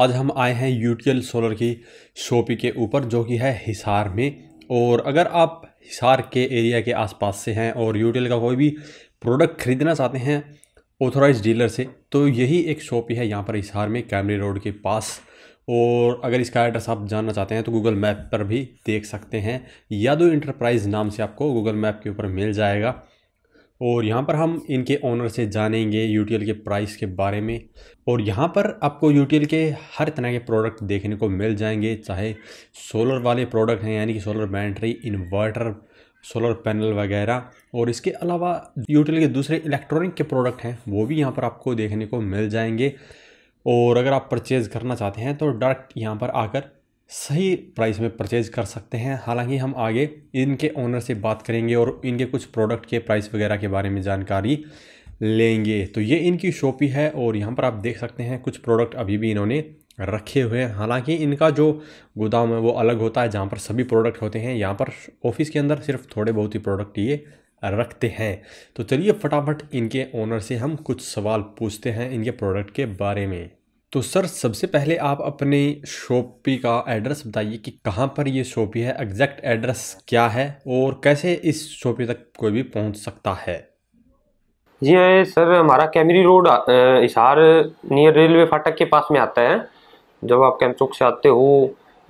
आज हम आए हैं यूटीएल सोलर की शॉपी के ऊपर जो कि है हिसार में और अगर आप हिसार के एरिया के आसपास से हैं और यूटीएल का कोई भी प्रोडक्ट खरीदना चाहते हैं ऑथोराइज डीलर से तो यही एक शॉपी है यहाँ पर हिसार में कैमरे रोड के पास और अगर इसका एड्रेस आप जानना चाहते हैं तो गूगल मैप पर भी देख सकते हैं यादव इंटरप्राइज नाम से आपको गूगल मैप के ऊपर मिल जाएगा और यहाँ पर हम इनके ओनर से जानेंगे यू के प्राइस के बारे में और यहाँ पर आपको यू के हर तरह के प्रोडक्ट देखने को मिल जाएंगे चाहे सोलर वाले प्रोडक्ट हैं यानी कि solar battery inverter solar panel वगैरह और इसके अलावा यू के दूसरे इलेक्ट्रॉनिक के प्रोडक्ट हैं वो भी यहाँ पर आपको देखने को मिल जाएंगे और अगर आप परचेज़ करना चाहते हैं तो डायरेक्ट यहाँ पर आकर सही प्राइस में परचेज कर सकते हैं हालांकि हम आगे इनके ओनर से बात करेंगे और इनके कुछ प्रोडक्ट के प्राइस वगैरह के बारे में जानकारी लेंगे तो ये इनकी शॉप ही है और यहाँ पर आप देख सकते हैं कुछ प्रोडक्ट अभी भी इन्होंने रखे हुए हैं हालांकि इनका जो गोदाम है वो अलग होता है जहाँ पर सभी प्रोडक्ट होते हैं यहाँ पर ऑफिस के अंदर सिर्फ थोड़े बहुत ही प्रोडक्ट ये रखते हैं तो चलिए फटाफट इनके ओनर से हम कुछ सवाल पूछते हैं इनके प्रोडक्ट के बारे में तो सर सबसे पहले आप अपने शॉपी का एड्रेस बताइए कि कहाँ पर ये शॉपी है एग्जैक्ट एड्रेस क्या है और कैसे इस शॉपी तक कोई भी पहुँच सकता है जी है हाँ, सर हमारा कैमरी रोड इशार नियर रेलवे फाटक के पास में आता है जब आप कैम चौक से आते हो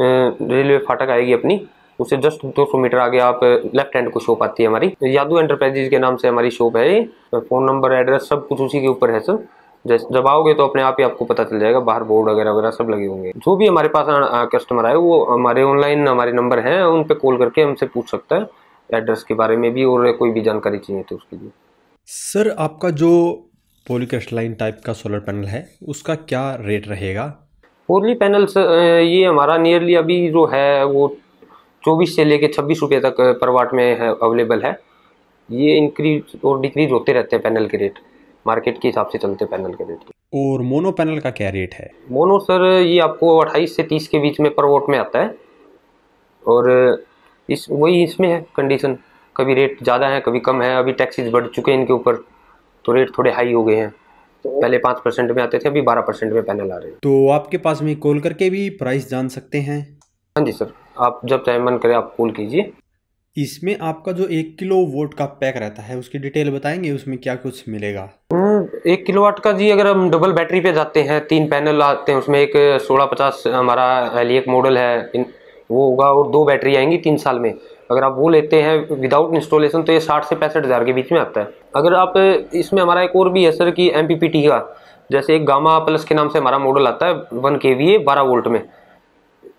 रेलवे फाटक आएगी अपनी उसे जस्ट दो सौ मीटर आगे आप लेफ्ट हैंड को शॉप आती है हमारी यादू एंटरप्राइजेज के नाम से हमारी शॉप है फ़ोन नंबर एड्रेस सब कुछ उसी के ऊपर है सर जैसे जब आओगे तो अपने आप ही आपको पता चल जाएगा बाहर बोर्ड वगैरह वगैरह सब लगे होंगे जो भी हमारे पास कस्टमर आए वो हमारे ऑनलाइन हमारे नंबर हैं उन पर कॉल करके हमसे पूछ सकता है एड्रेस के बारे में भी और कोई भी जानकारी चाहिए तो उसके लिए सर आपका जो पोलिक्रिस्टलाइन टाइप का सोलर पैनल है उसका क्या रेट रहेगा पोली पैनल्स ये हमारा नियरली अभी जो है वो चौबीस से लेके छब्बीस रुपये तक पर वाट में है अवेलेबल है ये इंक्रीज और डिक्रीज होते रहते हैं पैनल के रेट मार्केट के हिसाब से चलते पैनल के रेट और मोनो पैनल का क्या रेट है मोनो सर ये आपको अट्ठाईस से तीस के बीच में पर वोट में आता है और इस वही इसमें है कंडीशन कभी रेट ज़्यादा है कभी कम है अभी टैक्सेस बढ़ चुके हैं इनके ऊपर तो रेट थोड़े हाई हो गए हैं पहले पाँच परसेंट में आते थे अभी बारह परसेंट में पैनल आ रहे हैं तो आपके पास में कॉल करके भी प्राइस जान सकते हैं हाँ जी सर आप जब चाहे मन करें आप कॉल कीजिए इसमें आपका जो एक किलो वोट का पैक रहता है उसकी डिटेल बताएंगे उसमें क्या कुछ मिलेगा हम्म, एक किलो वाट का जी अगर हम डबल बैटरी पे जाते हैं तीन पैनल आते हैं उसमें एक सोलह पचास हमारा एलियक मॉडल है वो होगा और दो बैटरी आएंगी तीन साल में अगर आप वो लेते हैं विदाउट इंस्टॉलेशन तो ये साठ से पैंसठ हज़ार के बीच में आता है अगर आप इसमें हमारा एक और भी है सर कि एम का जैसे एक गामा प्लस के नाम से हमारा मॉडल आता है वन के वी बारह वोल्ट में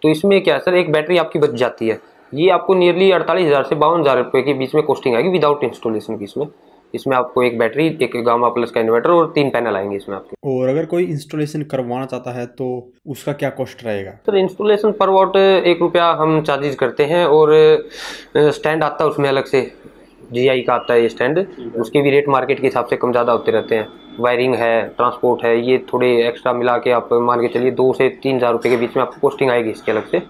तो इसमें क्या है सर एक बैटरी आपकी बच जाती है ये आपको नियरली अड़तालीस हज़ार से बावन हज़ार रुपये के बीच में कॉस्टिंग आएगी विदाउट इंस्टॉलेशन की इसमें इसमें आपको एक बैटरी एक गामा प्लस का इन्वर्टर और तीन पैनल आएंगे इसमें आपके और अगर कोई इंस्टॉलेशन करवाना चाहता है तो उसका क्या कॉस्ट रहेगा सर इंस्टॉलेशन पर वॉट एक रुपया हम चार्जेस करते हैं और स्टैंड आता है उसमें अलग से जी का आता है ये स्टैंड उसके भी रेट मार्केट के हिसाब से कम ज़्यादा होते रहते हैं वायरिंग है ट्रांसपोर्ट है ये थोड़े एक्स्ट्रा मिला के आप मान के चलिए दो से तीन हज़ार रुपये के बीच में आपको कॉस्टिंग आएगी इसके अलग से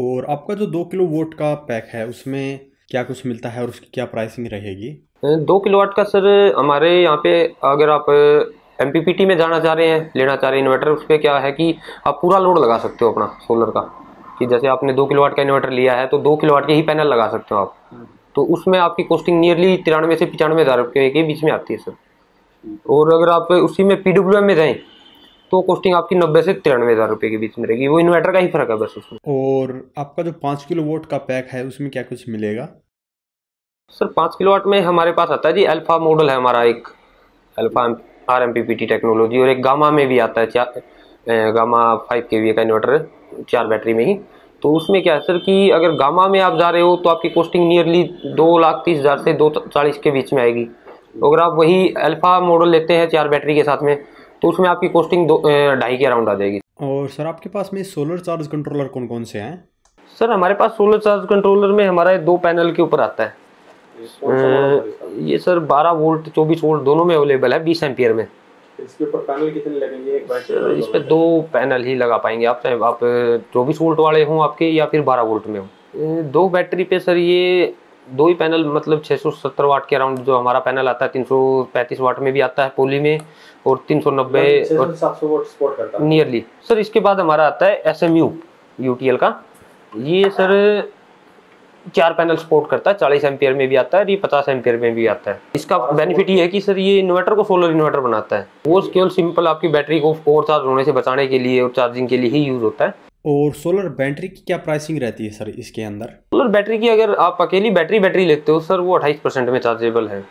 और आपका जो दो किलो वोट का पैक है उसमें क्या कुछ मिलता है और उसकी क्या प्राइसिंग रहेगी दो किलो वाट का सर हमारे यहाँ पे अगर आप एम में जाना चाह रहे हैं लेना चाह रहे हैं इन्वर्टर उस पर क्या है कि आप पूरा लोड लगा सकते हो अपना सोलर का कि जैसे आपने दो किलो वाट का इन्वर्टर लिया है तो दो किलो वाट के ही पैनल लगा सकते हो आप तो उसमें आपकी कॉस्टिंग नियरली तिरानवे से पचानवे हज़ार रुपये के बीच में आती है सर और अगर आप उसी में पी में जाएँ तो कॉस्टिंग आपकी नब्बे से तिरानवे हज़ार रुपये के बीच में रहेगी वो इन्वर्टर का ही फर्क है बस उसमें और आपका जो पाँच किलो वोट का पैक है उसमें क्या कुछ मिलेगा सर पाँच किलो वाट में हमारे पास आता है जी अल्फ़ा मॉडल है हमारा एक alpha R M P P T technology और एक गामा में भी आता है चार गामा फाइव के वी का इन्वर्टर चार बैटरी में ही तो उसमें क्या है सर कि अगर गामा में आप जा रहे हो तो आपकी कॉस्टिंग नियरली दो लाख तीस हज़ार से दो चालीस के बीच में आएगी अगर आप वही अल्फ़ा मॉडल लेते हैं चार बैटरी के साथ में तो उसमें आपकी कॉस्टिंग दो ढाई के अराउंड आ जाएगी और सर आपके पास में सोलर चार्ज कंट्रोलर कौन कौन से हैं सर हमारे पास सोलर चार्ज कंट्रोलर में हमारा दो पैनल के ऊपर आता है ये सर 12 वोल्ट 24 वोल्ट दोनों में अवेलेबल है 20 एम्पियर में इसके ऊपर पैनल कितने लगेंगे एक सर इस पर दो पैनल ही लगा पाएंगे आप चाहे आप चौबीस वोल्ट वाले हों आपके या फिर बारह वोल्ट में हों दो बैटरी पे सर ये दो ही पैनल मतलब 670 वाट के अराउंड जो हमारा पैनल आता है 335 वाट में भी आता है पोली में और 390 सौ नब्बे वाट सपोर्ट करता है नियरली सर इसके बाद हमारा आता है S M U U T L का ये सर चार पैनल सपोर्ट करता है चालीस एम्पियर में भी आता है और ये पचास एम्पियर में भी आता है इसका बेनिफिट ये है कि सर ये इन्वर्टर को सोलर इन्वर्टर बनाता है वो केवल सिंपल आपकी बैटरी को ओवर चार्ज होने से बचाने के लिए और चार्जिंग के लिए ही यूज़ होता है और सोलर बैटरी की क्या प्राइसिंग रहती है सर इसके अंदर सोलर बैटरी की अगर आप अकेली बैटरी बैटरी लेते हो सर वो अट्ठाईस परसेंट में चार्जेबल है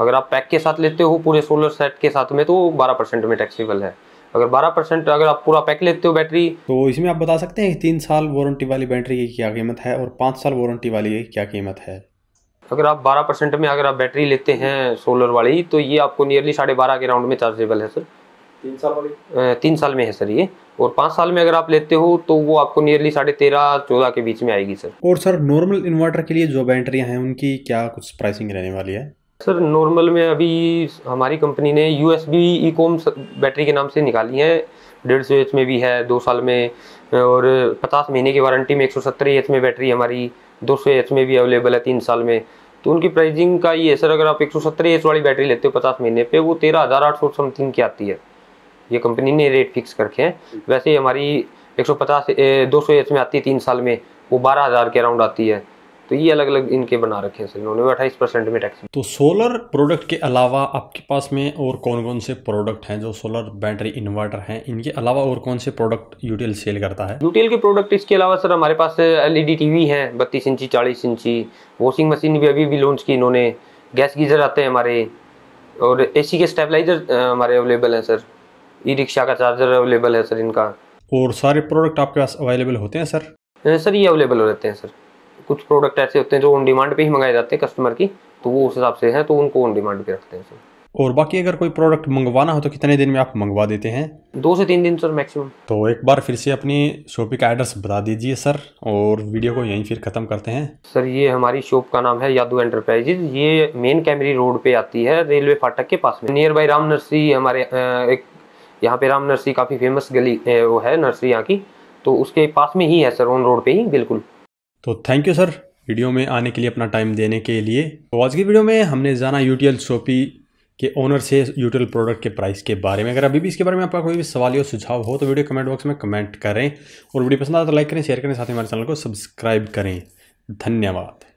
अगर आप पैक के साथ लेते हो पूरे सोलर सेट के साथ में तो बारह परसेंट में टैक्सीबल है अगर बारह परसेंट अगर आप पूरा पैक लेते हो बैटरी तो इसमें आप बता सकते हैं तीन साल वारंटी वाली बैटरी की क्या कीमत है और पाँच साल वारंटी वाली की क्या कीमत है अगर आप बारह परसेंट में अगर आप बैटरी लेते हैं सोलर वाली तो ये आपको नियरली साढ़े बारह के राउंड में चार्जेबल है सर तीन साल तीन साल में है सर ये और पाँच साल में अगर आप लेते हो तो वो आपको नियरली साढ़े तेरह चौदह के बीच में आएगी सर और सर नॉर्मल इन्वर्टर के लिए जो बैटरियाँ हैं उनकी क्या कुछ प्राइसिंग रहने वाली है सर नॉर्मल में अभी हमारी कंपनी ने U S B E com battery के नाम से निकाली है डेढ़ सौ एच में भी है दो साल में और पचास महीने की वारंटी में एक सौ सत्तर एच में बैटरी हमारी दो सौ एच में भी अवेलेबल है तीन साल में तो उनकी प्राइसिंग का ये सर अगर आप एक सौ सत्तर एच वाली बैटरी लेते हो पचास महीने पे वो तेरह हज़ार आठ सौ समथिंग की आती है ये कंपनी ने रेट फिक्स करके हैं वैसे ही हमारी 150 दो सौ एच में आती है तीन साल में वो बारह हज़ार के अराउंड आती है तो ये अलग अलग इनके बना रखे हैं सर इन्होंने अट्ठाईस परसेंट में टैक्स तो सोलर प्रोडक्ट के अलावा आपके पास में और कौन कौन से प्रोडक्ट हैं जो सोलर बैटरी इन्वर्टर हैं इनके अलावा और कौन से प्रोडक्ट यूटीएल सेल करता है यूटीएल के प्रोडक्ट इसके अलावा सर हमारे पास एलईडी टीवी हैं बत्तीस इंची चालीस इंची वॉशिंग मशीन भी अभी भी लॉन्च की इन्होंने गैस गीजर आते हैं हमारे और ए के स्टेबलाइजर हमारे अवेलेबल हैं सर ई रिक्शा का चार्जर अवेलेबल है सर इनका और सारे प्रोडक्ट आपके पास अवेलेबल होते हैं सर सर ये अवेलेबल रहते हैं सर कुछ प्रोडक्ट ऐसे होते हैं जो ऑन डिमांड पे ही मंगाए जाते हैं कस्टमर की तो वो उस हिसाब से है तो उनको ऑन डिमांड पे रखते हैं सर और बाकी अगर कोई प्रोडक्ट मंगवाना हो तो कितने दिन में आप मंगवा देते हैं दो से तीन दिन सर मैक्सिमम तो एक बार फिर से अपनी शॉपिंग का एड्रेस बता दीजिए सर और वीडियो को यहीं फिर ख़त्म करते हैं सर ये हमारी शॉप का नाम है यादव एंटरप्राइजेज ये मेन कैमरी रोड पे आती है रेलवे फाटक के पास में नियर बाई राम नर्सरी हमारे एक यहाँ पे राम नर्सरी काफ़ी फेमस गली है वो है नर्सरी यहाँ की तो उसके पास में ही है सर ऑन रोड पे ही बिल्कुल तो थैंक यू सर वीडियो में आने के लिए अपना टाइम देने के लिए तो आज की वीडियो में हमने जाना यूटीएल शोपी के ओनर से यूटीएल प्रोडक्ट के प्राइस के बारे में अगर अभी भी इसके बारे में आपका कोई भी सवाल या सुझाव हो तो वीडियो कमेंट बॉक्स में कमेंट करें और वीडियो पसंद आए तो लाइक करें शेयर करें साथ ही हमारे चैनल को सब्सक्राइब करें धन्यवाद